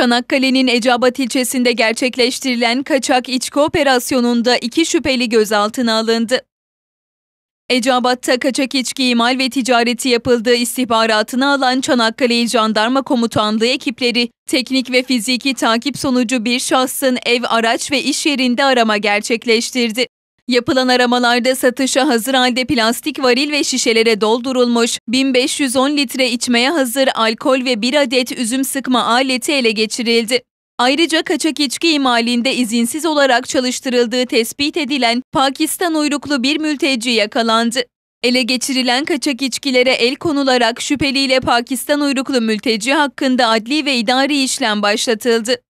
Çanakkale'nin Ecabat ilçesinde gerçekleştirilen kaçak içki operasyonunda iki şüpheli gözaltına alındı. Ecabat'ta kaçak içki imal ve ticareti yapıldığı istihbaratını alan Çanakkale İl Jandarma Komutanlığı ekipleri, teknik ve fiziki takip sonucu bir şahsın ev, araç ve iş yerinde arama gerçekleştirdi. Yapılan aramalarda satışa hazır halde plastik varil ve şişelere doldurulmuş 1510 litre içmeye hazır alkol ve bir adet üzüm sıkma aleti ele geçirildi. Ayrıca kaçak içki imalinde izinsiz olarak çalıştırıldığı tespit edilen Pakistan uyruklu bir mülteci yakalandı. Ele geçirilen kaçak içkilere el konularak şüpheliyle Pakistan uyruklu mülteci hakkında adli ve idari işlem başlatıldı.